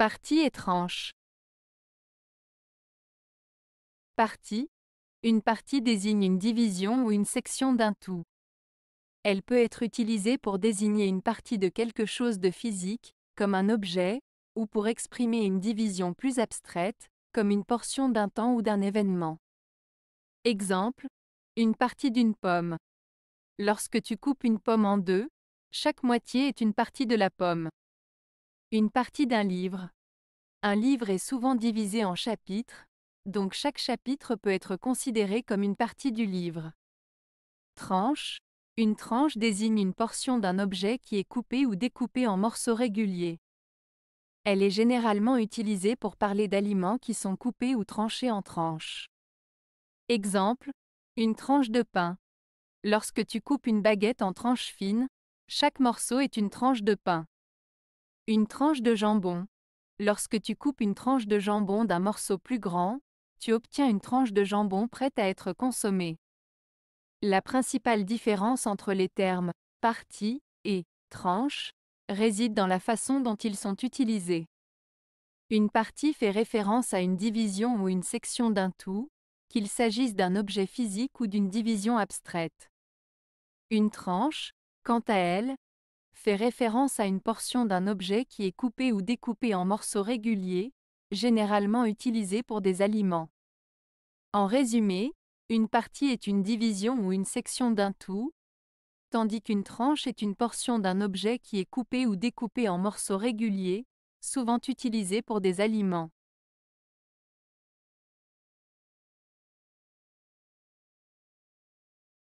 Partie étrange. Partie. Une partie désigne une division ou une section d'un tout. Elle peut être utilisée pour désigner une partie de quelque chose de physique, comme un objet, ou pour exprimer une division plus abstraite, comme une portion d'un temps ou d'un événement. Exemple, une partie d'une pomme. Lorsque tu coupes une pomme en deux, chaque moitié est une partie de la pomme. Une partie d'un livre. Un livre est souvent divisé en chapitres, donc chaque chapitre peut être considéré comme une partie du livre. Tranche. Une tranche désigne une portion d'un objet qui est coupée ou découpée en morceaux réguliers. Elle est généralement utilisée pour parler d'aliments qui sont coupés ou tranchés en tranches. Exemple, une tranche de pain. Lorsque tu coupes une baguette en tranches fines, chaque morceau est une tranche de pain. Une tranche de jambon. Lorsque tu coupes une tranche de jambon d'un morceau plus grand, tu obtiens une tranche de jambon prête à être consommée. La principale différence entre les termes partie et tranche réside dans la façon dont ils sont utilisés. Une partie fait référence à une division ou une section d'un tout, qu'il s'agisse d'un objet physique ou d'une division abstraite. Une tranche, quant à elle, fait référence à une portion d'un objet qui est coupé ou découpé en morceaux réguliers, généralement utilisés pour des aliments. En résumé, une partie est une division ou une section d'un tout, tandis qu'une tranche est une portion d'un objet qui est coupé ou découpé en morceaux réguliers, souvent utilisés pour des aliments.